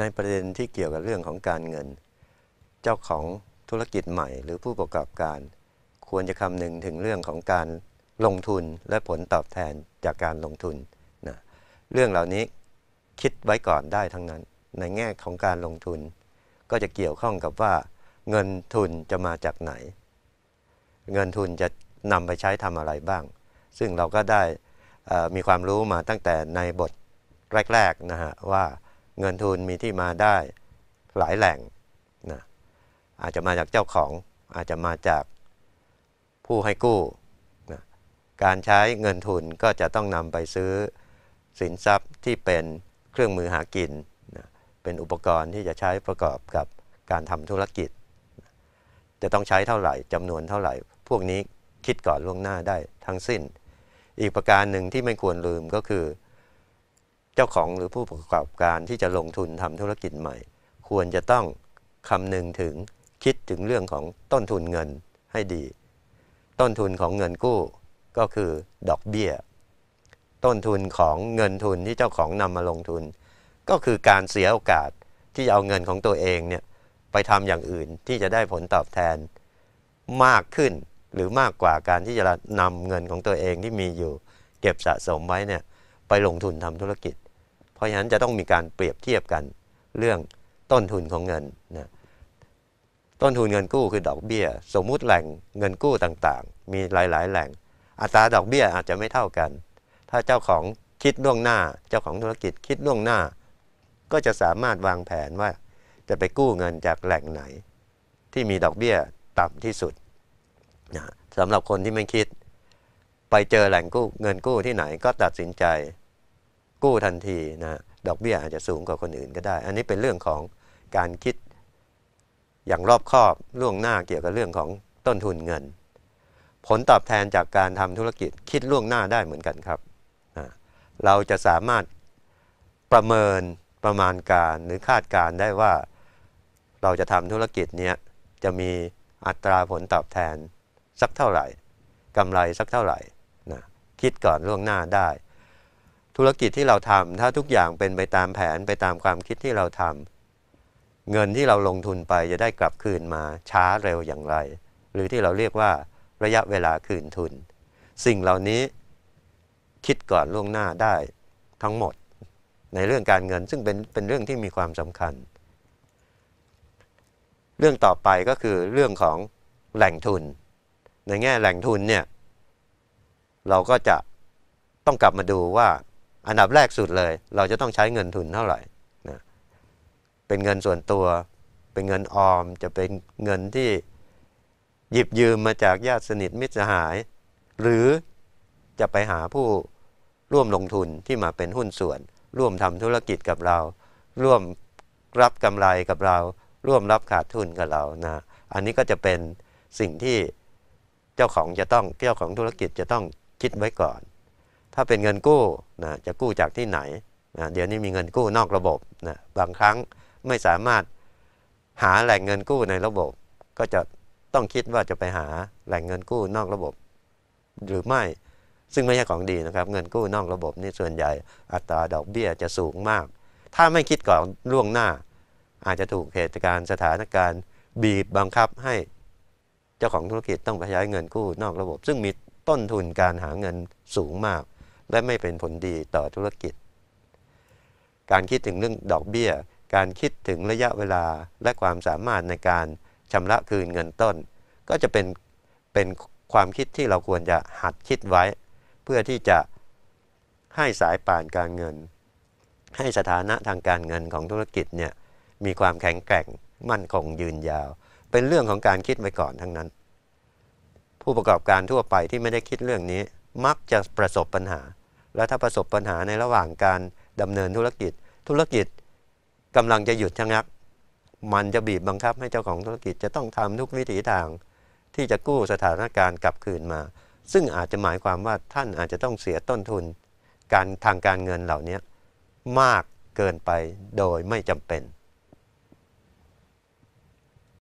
ในประเด็นที่เกี่ยวกับเรื่องของการเงิน เจ้าของธุรกิจใหม่หรือผู้ประกอบการ ควรจะคำนึงถึงเรื่องของการลงทุนและผลตอบแทนจากการลงทุนนะเรื่องเหล่านี้คิดไว้ก่อนได้ทั้งนั้น ในแง่ของการลงทุน ก็จะเกี่ยวข้องกับว่าเงินทุนจะมาจากไหน เงินทุนจะนำไปใช้ทำอะไรบ้าง ซึ่งเราก็ได้มีความรู้มาตั้งแต่ในบทแรกๆนะฮะว่าเงินทุนมีที่มาได้หลายแหล่งนะอาจจะมาจากเจ้าของอาจจะมาจากผู้ให้กู้นะการใช้เงินทุนก็จะต้องนำไปซื้อสินทรัพย์ที่เป็นเครื่องมือหากินนะเป็นอุปกรณ์ที่จะใช้ประกอบกับการทำธุรกิจ จะต้องใช้เท่าไหร่จำนวนเท่าไหร่ พวกนี้คิดก่อนล่วงหน้าได้ทั้งสิ้น อีกประการหนึ่งที่ไม่ควรลืมก็คือเจ้าของหรือผู้ประกอบการที่จะลงทุนทำธุรกิจใหม่ ควรจะต้องคำนึงถึงคิดถึงเรื่องของต้นทุนเงินให้ดี ต้นทุนของเงินกู้ก็คือดอกเบี้ยต้นทุนของเงินทุนที่เจ้าของนำมาลงทุน ก็คือการเสียโอกาสที่จะเอาเงินของตัวเองเนี่ยไปทำอย่างอื่นที่จะได้ผลตอบแทน มากขึ้นหรือมากกว่าการที่จะนำเงินของตัวเองที่มีอยู่ เก็บสะสมไว้เนี่ยไปลงทุนทำธุรกิจ เพราะฉะนั้นจะต้องมีการเปรียบเทียบกันเรื่องต้นทุนของเงินนะต้นทุนเงินกู้คือดอกเบีย้ย สมมุติแหล่งเงินกู้ต่างๆ มีหลายๆ แหล่ง อัตราดอกเบีย้ยอาจจะไม่เท่ากัน ถ้าเจ้าของคิดล่วงหน้า เจ้าของธุรกิจคิดล่วงหน้า ก็จะสามารถวางแผนว่าจะไปกู้เงินจากแหล่งไหน ที่มีดอกเบีย้ยต่ำที่สุดนะสำหรับคนที่ไม่คิด ไปเจอแหล่งกู้ เงินกู้ที่ไหนก็ตัดสินใจกู้ทันทีนะดอกเบี้ยอาจจะสูงกว่าคนอื่นก็ได้ อันนี้เป็นเรื่องของการคิดอย่างรอบคอบล่วงหน้าเกี่ยวกับเรื่องของต้นทุนเงิน ผลตอบแทนจากการทำธุรกิจคิดล่วงหน้าได้เหมือนกันครับ เราจะสามารถประเมินประมาณการหรือคาดการได้ว่าเราจะทำธุรกิจนี้จะมีอัตราผลตอบแทนสักเท่าไหร่กำไรสักเท่าไหร่นะคิดก่อนล่วงหน้าได้ธุรกิจที่เราทำถ้าทุกอย่างเป็นไปตามแผนไปตามความคิดที่เราทำเงินที่เราลงทุนไปจะได้กลับคืนมาช้าเร็วอย่างไร หรือที่เราเรียกว่าระยะเวลาคืนทุน สิ่งเหล่านี้คิดก่อนล่วงหน้าได้ทั้งหมด ในเรื่องการเงินซึ่งเป็นเป็นเรื่องที่มีความสำคัญ เรื่องต่อไปก็คือเรื่องของแหล่งทุน ในแง่แหล่งทุนเนี่ยเราก็จะต้องกลับมาดูว่าอันดับแรกสุดเลย เราจะต้องใช้เงินทุนเท่าไหร่นะเป็นเงินส่วนตัวเป็นเงินออมจะเป็นเงินที่หยิบยืมมาจากญาติสนิทมิตรสหาย หรือจะไปหาผู้ร่วมลงทุนที่มาเป็นหุ้นส่วน ร่วมทำธุรกิจกับเรา ร่วมรับกำไรกับเรา ร่วมรับขาดทุนกับเรานะอันนี้ก็จะเป็นสิ่งที่เจ้าของจะต้องเจ้าของธุรกิจจะต้องคิดไว้ก่อนถ้าเป็นเงินกู้นะจะกู้จากที่ไหนนะเดี๋ยวนี้มีเงินกู้นอกระบบนะบางครั้งไม่สามารถหาแหล่งเงินกู้ในระบบ ก็จะต้องคิดว่าจะไปหาแหล่งเงินกู้นอกระบบ หรือไม่ซึ่งไม่ใช่ของดีนะครับเงินกู้นอกระบบนี่ส่วนใหญ่ อัตราดอกเบี้ยจะสูงมาก ถ้าไม่คิดก่อนล่วงหน้า อาจจะถูกเหตุการณ์สถานการณ์ บีบบังคับให้ เจ้าของธุรกิจต้องไปใช้เงินกู้นอกระบบ ซึ่งมีต้นทุนการหาเงินสูงมากและไม่เป็นผลดีต่อธุรกิจ การคิดถึงเรื่องดอกเบี้ย การคิดถึงระยะเวลา และความสามารถในการชำระคืนเงินต้น ก็จะเป็นเป็นความคิดที่เราควรจะหัดคิดไว้ เพื่อที่จะให้สายป่านการเงิน ให้สถานะทางการเงินของธุรกิจเนี่ยมีความแข็งแกร่งมั่นคงยืนยาว เป็นเรื่องของการคิดไว้ก่อนทั้งนั้น ผู้ประกอบการทั่วไปที่ไม่ได้คิดเรื่องนี้ มักจะประสบปัญหาแล้วถ้าประสบปัญหาในระหว่างการดำเนินธุรกิจ ธุรกิจกำลังจะหยุดชะงักมันจะบีบบังคับให้เจ้าของธุรกิจจะต้องทำทุกวิถีทาง ที่จะกู้สถานการณ์กลับคืนมา ซึ่งอาจจะหมายความว่าท่านอาจจะต้องเสียต้นทุน การทางการเงินเหล่านี้มากเกินไปโดยไม่จำเป็น